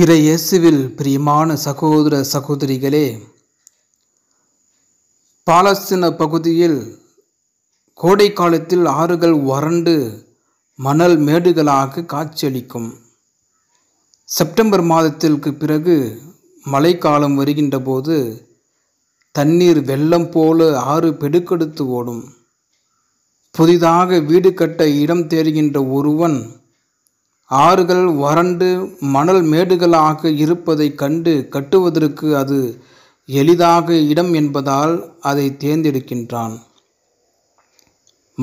இறையேசுவில் இயேசுவில் பிரியமான சகோதர சகோதரிகளே பாலஸ்தீன பகுதியில் கோடை காலத்தில் ஆறுகள் வறண்டு மணல் மேடுகளாக காட்சியளிக்கும் செப்டம்பர் மாதத்திற்கு பிறகு மழைக்காலம் வருகின்ற போது தண்ணீர் வெள்ளம் போல ஆறு பெடுக்கெடுத்து ஓடும் புதிதாக வீடு கட்ட இடம் தேடுகின்ற ஒருவன் ஆறுகள் வறண்டு மணல் மேடுகளாக இருப்பதைக் கண்டு கட்டுவதற்கு அது எளிதாக இடம் என்பதால் அதை தேர்ந்தெடுக்கின்றான்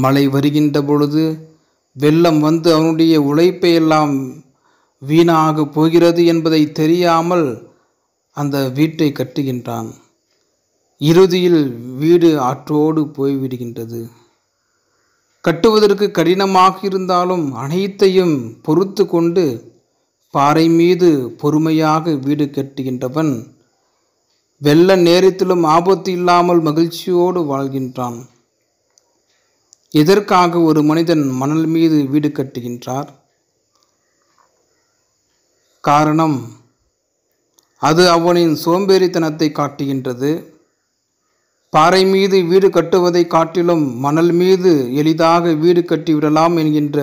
மழை வருகின்ற பொழுது வெள்ளம் வந்து அவனுடைய உழைப்பை எல்லாம் வீணாக போகிறது என்பதை தெரியாமல் அந்த வீட்டை கட்டுகின்றான் இறுதியில் வீடு ஆற்றோடு போய்விடுகின்றது கட்டுவதற்கு கடினமாக இருந்தாலும் அனைத்தையும் பொறுத்து கொண்டு பாறை மீது பொறுமையாக வீடு கட்டுகின்றவன் வெள்ள நேரத்திலும் ஆபத்து இல்லாமல் மகிழ்ச்சியோடு வாழ்கின்றான் எதற்காக ஒரு மனிதன் மணல் மீது வீடு கட்டுகின்றார் காரணம் அது அவனின் சோம்பேறித்தனத்தை காட்டுகின்றது பாறை மீது வீடு கட்டுவதை காட்டிலும் மணல் மீது எளிதாக வீடு கட்டிவிடலாம் என்கின்ற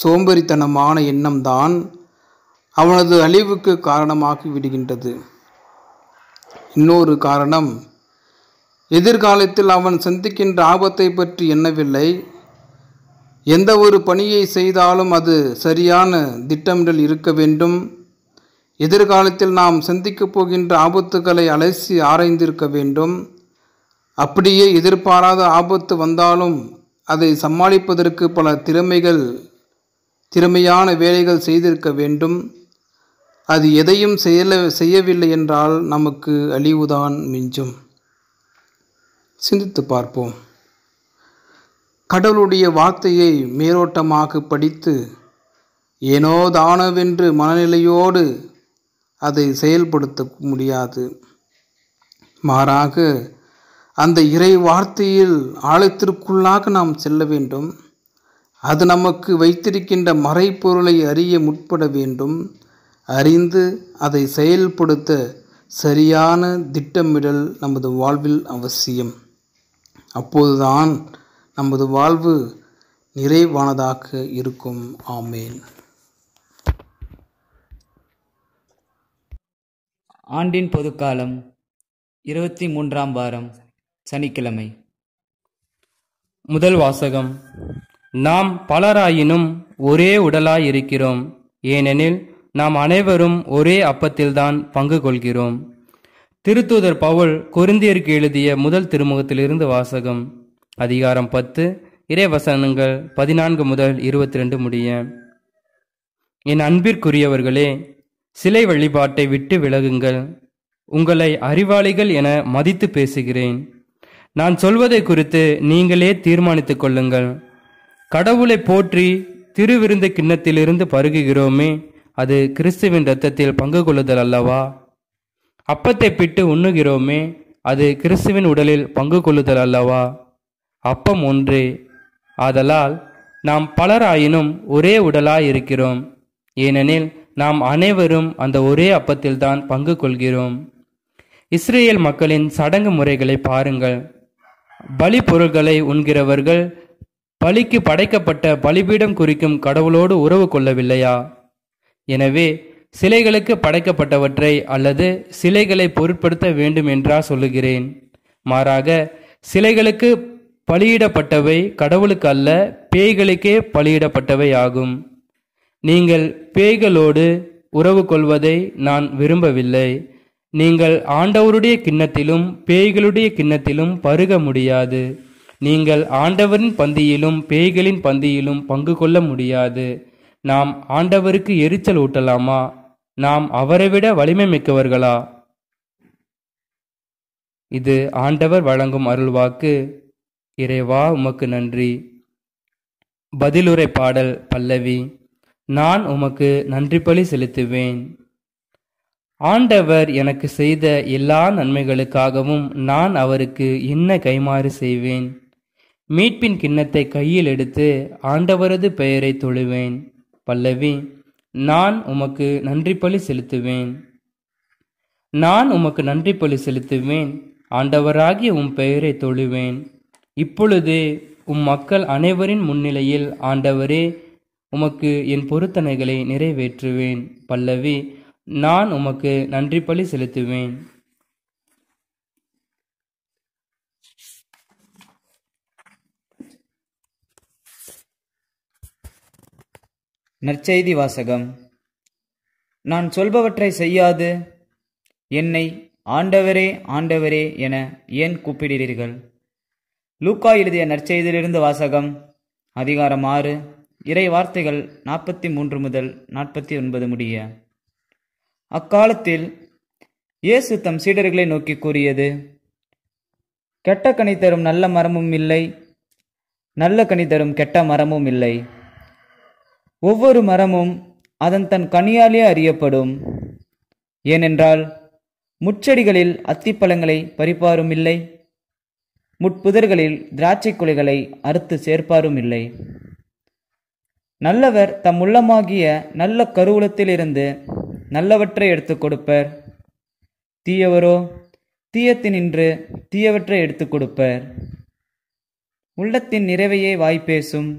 சோம்பரித்தனமான எண்ணம்தான் அவனது அழிவுக்கு காரணமாகி விடுகின்றது இன்னொரு காரணம் எதிர்காலத்தில் அவன் சந்திக்கின்ற ஆபத்தை பற்றி எண்ணவில்லை எந்த ஒரு பணியை செய்தாலும் அது சரியான திட்டமிடல் இருக்க வேண்டும் எதிர்காலத்தில் நாம் சந்திக்கப் போகின்ற ஆபத்துக்களை அலசி ஆராய்ந்திருக்க வேண்டும் அப்படியே எதிர்பாராத ஆபத்து வந்தாலும் அதை சமாளிப்பதற்கு பல திறமைகள் திறமையான வேலைகள் செய்திருக்க வேண்டும் அது எதையும் செய்யலை செய்யவில்லை என்றால் நமக்கு அழிவுதான் மிஞ்சும் சிந்தித்து பார்ப்போம் கடவுளுடைய வார்த்தையை மேலோட்டமாக படித்து ஏனோ தானவென்று மனநிலையோடு அதை செயல்படுத்த முடியாது மாறாக அந்த இறை வார்த்தையில் ஆழத்திற்குள்ளாக நாம் செல்ல வேண்டும் அது நமக்கு வைத்திருக்கின்ற மறைப்பொருளை அறிய முற்பட வேண்டும் அறிந்து அதை செயல்படுத்த சரியான திட்டமிடல் நமது வாழ்வில் அவசியம் அப்போதுதான் நமது வாழ்வு நிறைவானதாக இருக்கும் ஆமேன் ஆண்டின் பொதுக்காலம் இருபத்தி மூன்றாம் வாரம் சனிக்கிழமை முதல் வாசகம் நாம் பலராயினும் ஒரே உடலாய் இருக்கிறோம் ஏனெனில் நாம் அனைவரும் ஒரே அப்பத்தில்தான் பங்கு கொள்கிறோம் திருத்தூதர் பவுல் கொருந்தியருக்கு எழுதிய முதல் திருமுகத்திலிருந்து வாசகம் அதிகாரம் பத்து இறைவசனங்கள் பதினான்கு முதல் இருபத்தி ரெண்டு முடிய என் அன்பிற்குரியவர்களே சிலை வழிபாட்டை விட்டு விலகுங்கள் உங்களை அறிவாளிகள் என மதித்து பேசுகிறேன் நான் சொல்வதை குறித்து நீங்களே தீர்மானித்துக் கொள்ளுங்கள் கடவுளை போற்றி திருவிருந்த கிண்ணத்திலிருந்து பருகுகிறோமே அது கிறிஸ்துவின் இரத்தத்தில் பங்கு கொள்ளுதல் அல்லவா அப்பத்தை பிட்டு உண்ணுகிறோமே அது கிறிஸ்துவின் உடலில் பங்கு கொள்ளுதல் அல்லவா அப்பம் ஒன்று ஆதலால் நாம் பலராயினும் ஒரே உடலாய் இருக்கிறோம் ஏனெனில் நாம் அனைவரும் அந்த ஒரே அப்பத்தில்தான் பங்கு கொள்கிறோம் இஸ்ரேல் மக்களின் சடங்கு முறைகளை பாருங்கள் பலி பொருட்களை உண்கிறவர்கள் பலிக்கு படைக்கப்பட்ட பலிபீடம் குறிக்கும் கடவுளோடு உறவு கொள்ளவில்லையா எனவே சிலைகளுக்கு படைக்கப்பட்டவற்றை அல்லது சிலைகளை பொருட்படுத்த வேண்டும் என்றா சொல்லுகிறேன் மாறாக சிலைகளுக்கு பலியிடப்பட்டவை கடவுளுக்கு அல்ல பேய்களுக்கே பலியிடப்பட்டவை ஆகும் நீங்கள் பேய்களோடு உறவு கொள்வதை நான் விரும்பவில்லை நீங்கள் ஆண்டவருடைய கிண்ணத்திலும் பேய்களுடைய கிண்ணத்திலும் பருக முடியாது நீங்கள் ஆண்டவரின் பந்தியிலும் பேய்களின் பந்தியிலும் பங்கு கொள்ள முடியாது நாம் ஆண்டவருக்கு எரிச்சல் ஊட்டலாமா நாம் அவரை விட வலிமை மிக்கவர்களா இது ஆண்டவர் வழங்கும் அருள்வாக்கு இறைவா உமக்கு நன்றி பதிலுரை பாடல் பல்லவி நான் உமக்கு நன்றி பலி செலுத்துவேன் ஆண்டவர் எனக்கு செய்த எல்லா நன்மைகளுக்காகவும் நான் அவருக்கு என்ன கைமாறு செய்வேன் மீட்பின் கிண்ணத்தை கையில் எடுத்து ஆண்டவரது பெயரை தொழுவேன் பல்லவி நான் உமக்கு நன்றி பலி செலுத்துவேன் நான் உமக்கு நன்றி பலி செலுத்துவேன் ஆண்டவராகிய உம் பெயரை தொழுவேன் இப்பொழுது உம் மக்கள் அனைவரின் முன்னிலையில் ஆண்டவரே உமக்கு என் பொருத்தனைகளை நிறைவேற்றுவேன் பல்லவி நான் உமக்கு நன்றி பலி செலுத்துவேன் நற்செய்தி வாசகம் நான் சொல்பவற்றை செய்யாது என்னை ஆண்டவரே ஆண்டவரே என ஏன் கூப்பிடுகிறீர்கள் லூக்கா எழுதிய நற்செய்தியிலிருந்து வாசகம் அதிகாரம் ஆறு இறை வார்த்தைகள் நாற்பத்தி மூன்று முதல் நாற்பத்தி ஒன்பது முடிய அக்காலத்தில் இயேசு தம் சீடர்களை நோக்கி கூறியது கெட்ட கனி தரும் நல்ல மரமும் இல்லை நல்ல கனி தரும் கெட்ட மரமும் இல்லை ஒவ்வொரு மரமும் அதன் தன் கனியாலே அறியப்படும் ஏனென்றால் முச்செடிகளில் அத்திப்பழங்களை பறிப்பாரும் இல்லை முட்புதர்களில் திராட்சை குலைகளை அறுத்து சேர்ப்பாரும் இல்லை நல்லவர் தம் உள்ளமாகிய நல்ல கருவூலத்திலிருந்து நல்லவற்றை எடுத்து கொடுப்பர் தீயவரோ தீயத்தினின்று தீயவற்றை எடுத்து கொடுப்பர் உள்ளத்தின் நிறைவையே வாய்ப்பேசும்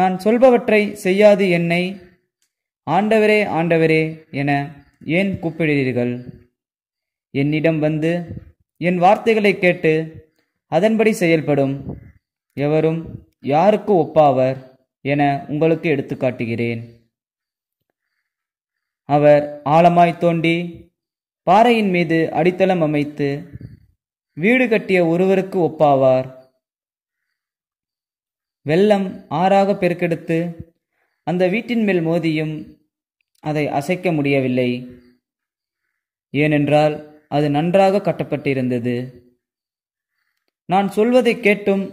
நான் சொல்பவற்றை செய்யாது என்னை ஆண்டவரே ஆண்டவரே என ஏன் கூப்பிடுகிறீர்கள் என்னிடம் வந்து என் வார்த்தைகளை கேட்டு அதன்படி செயல்படும் எவரும் யாருக்கு ஒப்பாவர் என உங்களுக்கு எடுத்துக்காட்டுகிறேன் அவர் ஆழமாய் தோண்டி பாறையின் மீது அடித்தளம் அமைத்து வீடு கட்டிய ஒருவருக்கு ஒப்பாவார் வெள்ளம் ஆறாக பெருக்கெடுத்து அந்த வீட்டின் மேல் மோதியும் அதை அசைக்க முடியவில்லை ஏனென்றால் அது நன்றாக கட்டப்பட்டிருந்தது நான் சொல்வதை கேட்டும்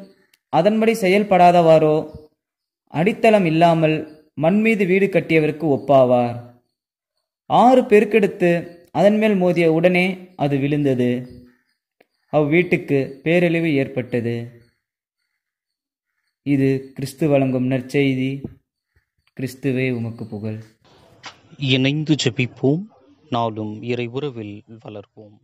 அதன்படி செயல்படாதவாரோ அடித்தளம் இல்லாமல் மண் மீது வீடு கட்டியவருக்கு ஒப்பாவார் ஆறு பெருக்கெடுத்து அதன் மேல் மோதிய உடனே அது விழுந்தது அவ்வீட்டுக்கு பேரழிவு ஏற்பட்டது இது கிறிஸ்து வழங்கும் நற்செய்தி கிறிஸ்துவே உமக்கு புகழ் இணைந்து ஜபிப்போம் நாளும் இறை உறவில் வளர்ப்போம்